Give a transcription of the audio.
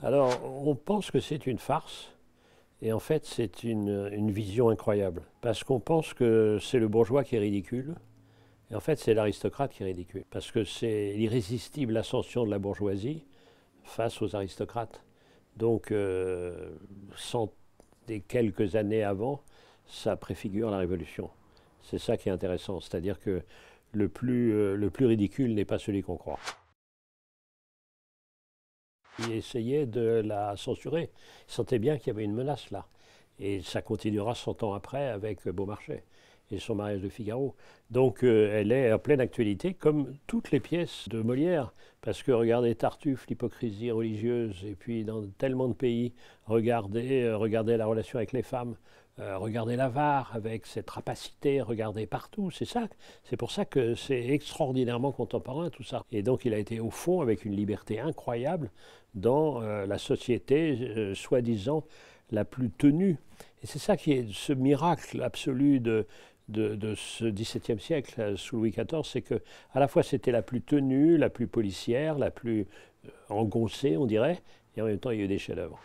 Alors, on pense que c'est une farce, et en fait, c'est une, vision incroyable. Parce qu'on pense que c'est le bourgeois qui est ridicule, et en fait, c'est l'aristocrate qui est ridicule. Parce que c'est l'irrésistible ascension de la bourgeoisie face aux aristocrates. Donc, des euh, quelques années avant, ça préfigure la Révolution. C'est ça qui est intéressant, c'est-à-dire que le plus euh, ridicule n'est pas celui qu'on croit. Il essayait de la censurer. Il sentait bien qu'il y avait une menace là. Et ça continuera 100 ans après avec Beaumarchais et son mariage de Figaro. Donc euh, elle est en pleine actualité, comme toutes les pièces de Molière. Parce que regardez Tartuffe, l'hypocrisie religieuse, et puis dans tellement de pays, regardez, euh, la relation avec les femmes, euh, regardez l'avare avec cette rapacité, regardez partout. C'est ça, c'est pour ça que c'est extraordinairement contemporain tout ça. Et donc il a été au fond avec une liberté incroyable dans la société soi-disant la plus tenue. Et c'est ça qui est ce miracle absolu de, de, ce XVIIe siècle euh, sous Louis XIV, c'est que à la fois c'était la plus tenue, la plus policière, la plus euh, engoncée, on dirait, et en même temps il y a eu des chefs-d'œuvre.